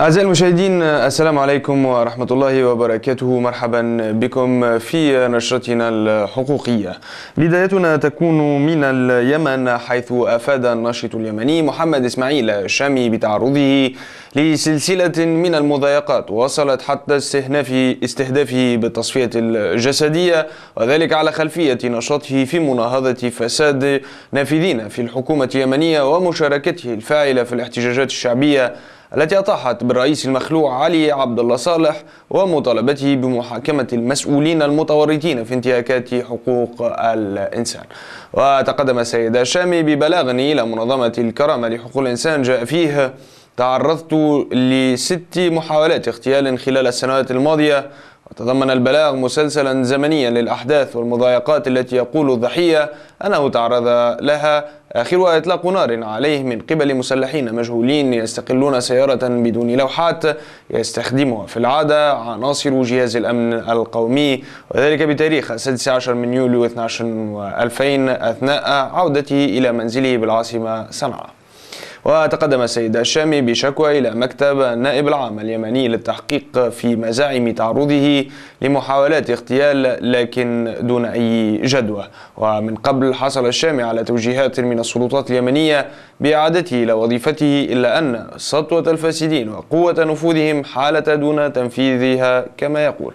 أعزائي المشاهدين السلام عليكم ورحمة الله وبركاته مرحبا بكم في نشرتنا الحقوقية بدايتنا تكون من اليمن حيث أفاد الناشط اليمني محمد إسماعيل الشامي بتعرضه لسلسلة من المضايقات وصلت حتى استهناف استهدافه بالتصفية الجسدية وذلك على خلفية نشاطه في مناهضة فساد نافذين في الحكومة اليمنية ومشاركته الفاعلة في الاحتجاجات الشعبية التي أطاحت بالرئيس المخلوع علي عبد الله صالح ومطالبته بمحاكمة المسؤولين المتورطين في انتهاكات حقوق الإنسان وتقدم السيد الشامي ببلاغ إلى منظمة الكرامة لحقوق الإنسان جاء فيه تعرضت لست محاولات اغتيال خلال السنوات الماضية وتضمن البلاغ مسلسلا زمنيا للأحداث والمضايقات التي يقول الضحية أنه تعرض لها آخرها إطلاق نار عليه من قبل مسلحين مجهولين يستقلون سيارة بدون لوحات يستخدمها في العادة عناصر جهاز الأمن القومي وذلك بتاريخ 16 من يوليو 12 2000 أثناء عودته إلى منزله بالعاصمة صنعاء وتقدم السيد الشامي بشكوى إلى مكتب النائب العام اليمني للتحقيق في مزاعم تعرضه لمحاولات اغتيال لكن دون أي جدوى ومن قبل حصل الشامي على توجيهات من السلطات اليمنية بإعادته إلى وظيفته إلا أن سطوة الفاسدين وقوة نفوذهم حالة دون تنفيذها كما يقول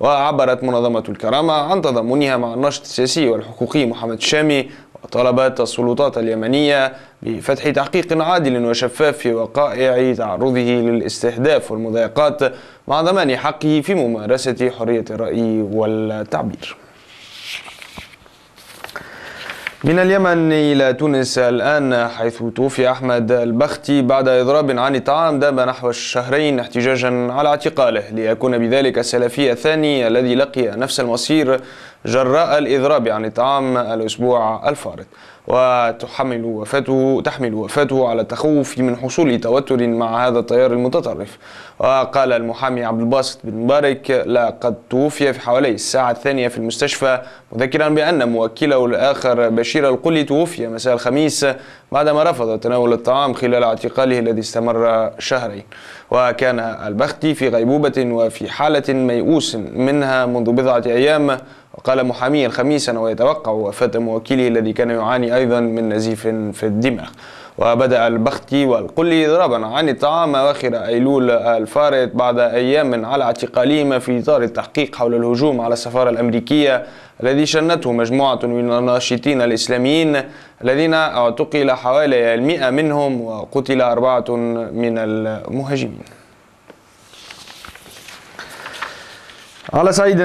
وعبرت منظمة الكرامة عن تضامنها مع الناشط السياسي والحقوقي محمد الشامي وطلبت السلطات اليمنية بفتح تحقيق عادل وشفاف في وقائع تعرضه للاستهداف والمضايقات مع ضمان حقه في ممارسة حرية الرأي والتعبير من اليمن إلى تونس الآن حيث توفي أحمد البختي بعد إضراب عن الطعام دام نحو الشهرين احتجاجا على اعتقاله ليكون بذلك السلفي الثاني الذي لقي نفس المصير جراء الإضراب عن يعني الطعام الأسبوع الفارط وتحمل وفاته تحمل وفاته على التخوف من حصول توتر مع هذا التيار المتطرف وقال المحامي عبد الباسط بن مبارك لقد توفي في حوالي الساعة الثانية في المستشفى مذكرا بأن موكله الآخر بشير القلي توفي مساء الخميس بعدما رفض تناول الطعام خلال اعتقاله الذي استمر شهرين وكان البختي في غيبوبة وفي حالة ميؤوس منها منذ بضعة أيام وقال محاميا خميسا ويتوقع وفاة موكله الذي كان يعاني أيضا من نزيف في الدماغ وبدأ البختي والقلي ضربا عن الطعام أواخر أيلول الفارط بعد أيام على اعتقالهما في إطار التحقيق حول الهجوم على السفارة الأمريكية الذي شنته مجموعة من الناشطين الإسلاميين الذين اعتقل حوالي المئة منهم وقتل أربعة من المهاجمين على صعيد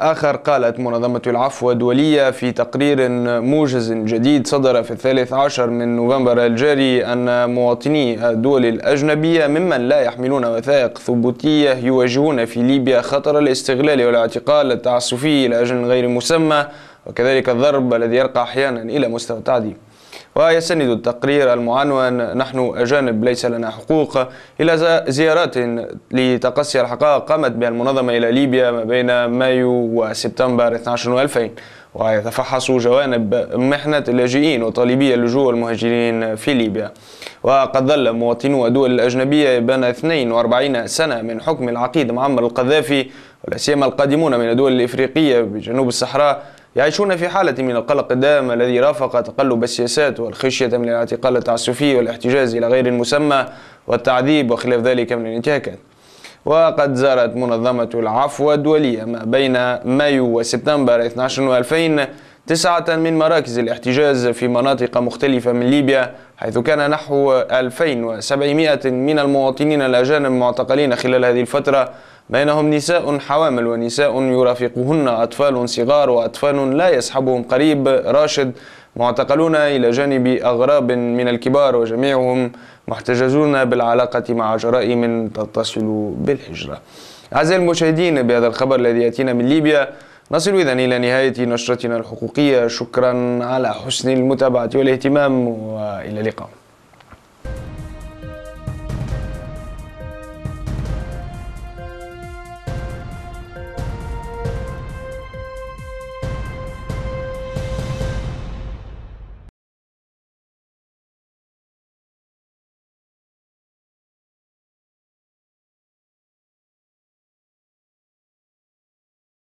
آخر قالت منظمة العفو الدولية في تقرير موجز جديد صدر في الثالث عشر من نوفمبر الجاري أن مواطني الدول الأجنبية ممن لا يحملون وثائق ثبوتية يواجهون في ليبيا خطر الاستغلال والاعتقال التعسفي لأجل غير مسمى وكذلك الضرب الذي يرقى أحيانا إلى مستوى التعذيب ويستند التقرير المعنون نحن أجانب ليس لنا حقوق إلى زيارات لتقصي الحقائق قامت بها المنظمة إلى ليبيا ما بين مايو وسبتمبر 12 و2000 ويتفحص جوانب محنة اللاجئين وطالبي اللجوء والمهاجرين في ليبيا وقد ظل مواطنو الدول الأجنبية بين 42 سنة من حكم العقيد معمر القذافي ولا سيما القادمون من الدول الإفريقية بجنوب الصحراء يعيشون في حالة من القلق الدائم الذي رافق تقلب السياسات والخشية من الاعتقال التعسفي والاحتجاز إلى غير المسمى والتعذيب وخلاف ذلك من الانتهاكات وقد زارت منظمة العفو الدولية ما بين مايو وسبتمبر 12 و2000 تسعة من مراكز الاحتجاز في مناطق مختلفة من ليبيا حيث كان نحو 2700 من المواطنين الأجانب معتقلين خلال هذه الفترة بينهم نساء حوامل ونساء يرافقهن أطفال صغار وأطفال لا يسحبهم قريب راشد معتقلون إلى جانب أغراب من الكبار وجميعهم محتجزون بالعلاقة مع جرائم تتصل بالهجرة أعزائي المشاهدين بهذا الخبر الذي يأتينا من ليبيا نصل إذا إلى نهاية نشرتنا الحقوقية شكرا على حسن المتابعة والاهتمام وإلى اللقاء